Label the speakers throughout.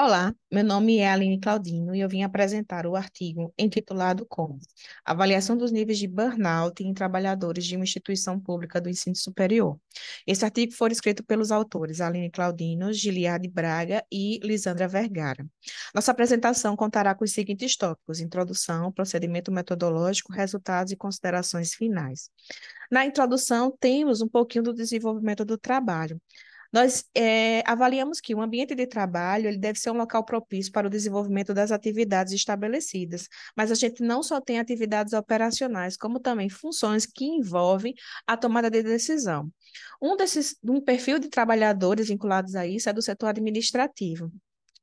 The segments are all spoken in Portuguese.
Speaker 1: Olá, meu nome é Aline Claudino e eu vim apresentar o artigo intitulado como Avaliação dos níveis de burnout em trabalhadores de uma instituição pública do ensino superior. Esse artigo foi escrito pelos autores Aline Claudino, Giliade Braga e Lisandra Vergara. Nossa apresentação contará com os seguintes tópicos: introdução, procedimento metodológico, resultados e considerações finais. Na introdução, temos um pouquinho do desenvolvimento do trabalho. Nós é, avaliamos que o ambiente de trabalho ele deve ser um local propício para o desenvolvimento das atividades estabelecidas, mas a gente não só tem atividades operacionais, como também funções que envolvem a tomada de decisão. Um desses, um perfil de trabalhadores vinculados a isso é do setor administrativo.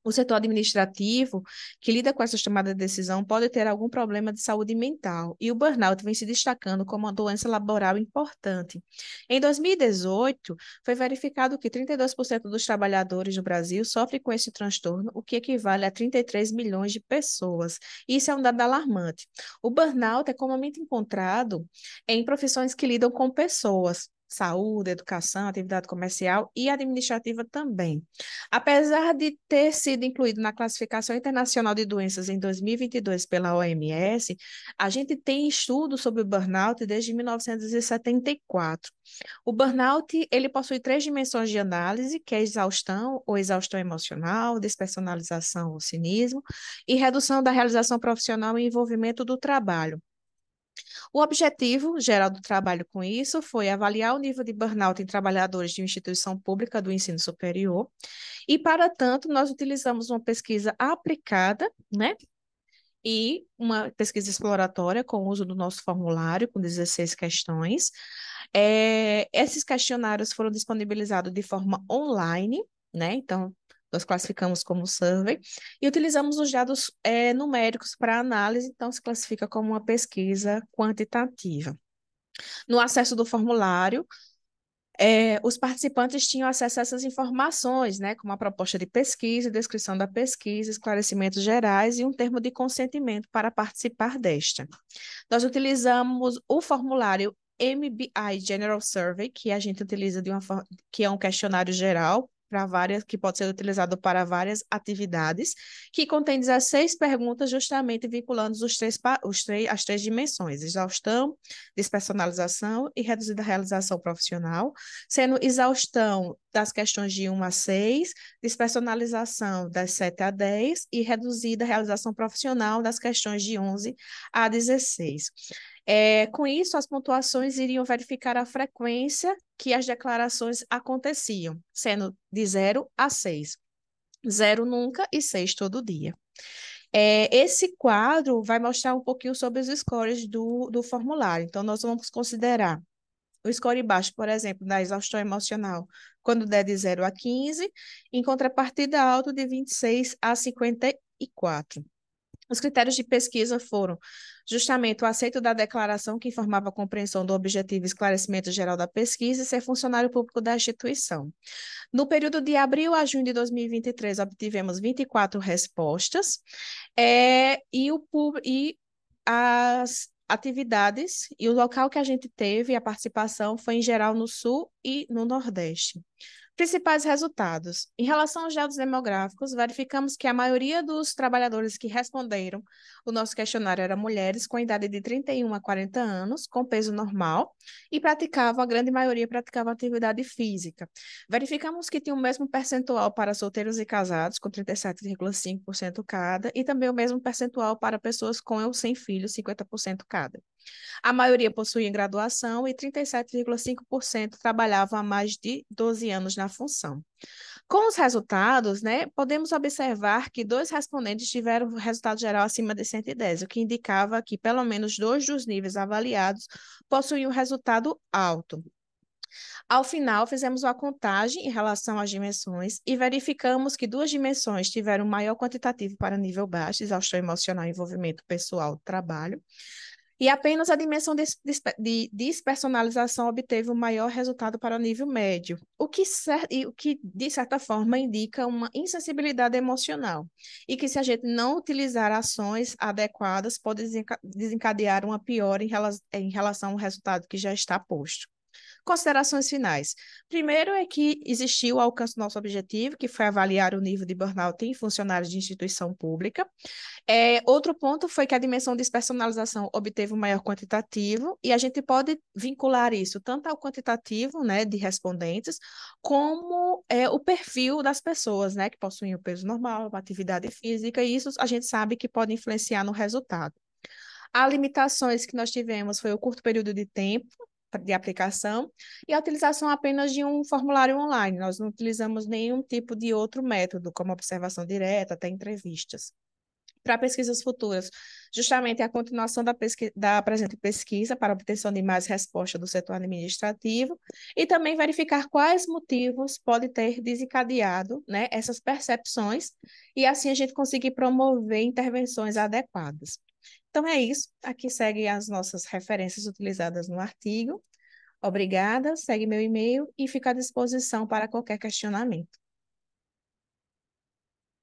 Speaker 1: O setor administrativo, que lida com essa tomada de decisão, pode ter algum problema de saúde mental, e o burnout vem se destacando como uma doença laboral importante. Em 2018, foi verificado que 32% dos trabalhadores no Brasil sofrem com esse transtorno, o que equivale a 33 milhões de pessoas. Isso é um dado alarmante. O burnout é comumente encontrado em profissões que lidam com pessoas, saúde, educação, atividade comercial e administrativa também. Apesar de ter sido incluído na classificação internacional de doenças em 2022 pela OMS, a gente tem estudo sobre o burnout desde 1974. O burnout, ele possui três dimensões de análise, que é exaustão ou exaustão emocional, despersonalização ou cinismo e redução da realização profissional e envolvimento do trabalho. O objetivo geral do trabalho com isso foi avaliar o nível de burnout em trabalhadores de instituição pública do ensino superior, e, para tanto, nós utilizamos uma pesquisa aplicada, né? E uma pesquisa exploratória com o uso do nosso formulário, com 16 questões. É, esses questionários foram disponibilizados de forma online, né? Então, nós classificamos como survey, e utilizamos os dados é, numéricos para análise, então se classifica como uma pesquisa quantitativa. No acesso do formulário, é, os participantes tinham acesso a essas informações, né, como a proposta de pesquisa, descrição da pesquisa, esclarecimentos gerais e um termo de consentimento para participar desta. Nós utilizamos o formulário MBI General Survey, que a gente utiliza de uma que é um questionário geral para várias, que pode ser utilizado para várias atividades, que contém 16 perguntas justamente vinculando os três, os três, as três dimensões: exaustão, despersonalização e reduzida realização profissional, sendo exaustão das questões de 1 a 6, despersonalização das 7 a 10 e reduzida realização profissional das questões de 11 a 16. É, com isso, as pontuações iriam verificar a frequência que as declarações aconteciam, sendo de 0 a 6. 0 nunca e 6 todo dia. É, esse quadro vai mostrar um pouquinho sobre os scores do, do formulário. Então, nós vamos considerar o score baixo, por exemplo, da exaustão emocional, quando der de 0 a 15, em contrapartida alto de 26 a 54. Os critérios de pesquisa foram justamente o aceito da declaração que informava a compreensão do objetivo e esclarecimento geral da pesquisa e ser funcionário público da instituição. No período de abril a junho de 2023, obtivemos 24 respostas é, e, o, e as atividades e o local que a gente teve a participação foi em geral no Sul e no Nordeste. Principais resultados: em relação aos dados demográficos, verificamos que a maioria dos trabalhadores que responderam o nosso questionário eram mulheres com idade de 31 a 40 anos, com peso normal, e praticavam, a grande maioria praticava atividade física. Verificamos que tinha o mesmo percentual para solteiros e casados, com 37,5% cada, e também o mesmo percentual para pessoas com ou sem filhos, 50% cada. A maioria possuía graduação e 37,5% trabalhavam há mais de 12 anos na função. Com os resultados, né, podemos observar que dois respondentes tiveram resultado geral acima de 110, o que indicava que pelo menos dois dos níveis avaliados possuíam resultado alto. Ao final, fizemos uma contagem em relação às dimensões e verificamos que duas dimensões tiveram maior quantitativo para nível baixo, exaustão emocional e envolvimento pessoal trabalho e apenas a dimensão de, de despersonalização obteve o maior resultado para o nível médio, o que, o que, de certa forma, indica uma insensibilidade emocional, e que, se a gente não utilizar ações adequadas, pode desencadear uma piora em, rela em relação ao resultado que já está posto. Considerações finais. Primeiro é que existiu o alcance do nosso objetivo, que foi avaliar o nível de burnout em funcionários de instituição pública. É, outro ponto foi que a dimensão de despersonalização obteve um maior quantitativo, e a gente pode vincular isso tanto ao quantitativo né, de respondentes, como é, o perfil das pessoas né, que possuem o peso normal, atividade física, e isso a gente sabe que pode influenciar no resultado. As limitações que nós tivemos foi o curto período de tempo, de aplicação e a utilização apenas de um formulário online. Nós não utilizamos nenhum tipo de outro método, como observação direta, até entrevistas para pesquisas futuras, justamente a continuação da, da presente pesquisa para obtenção de mais respostas do setor administrativo e também verificar quais motivos podem ter desencadeado né, essas percepções e assim a gente conseguir promover intervenções adequadas. Então é isso. Aqui segue as nossas referências utilizadas no artigo. Obrigada, segue meu e-mail e fico à disposição para qualquer questionamento.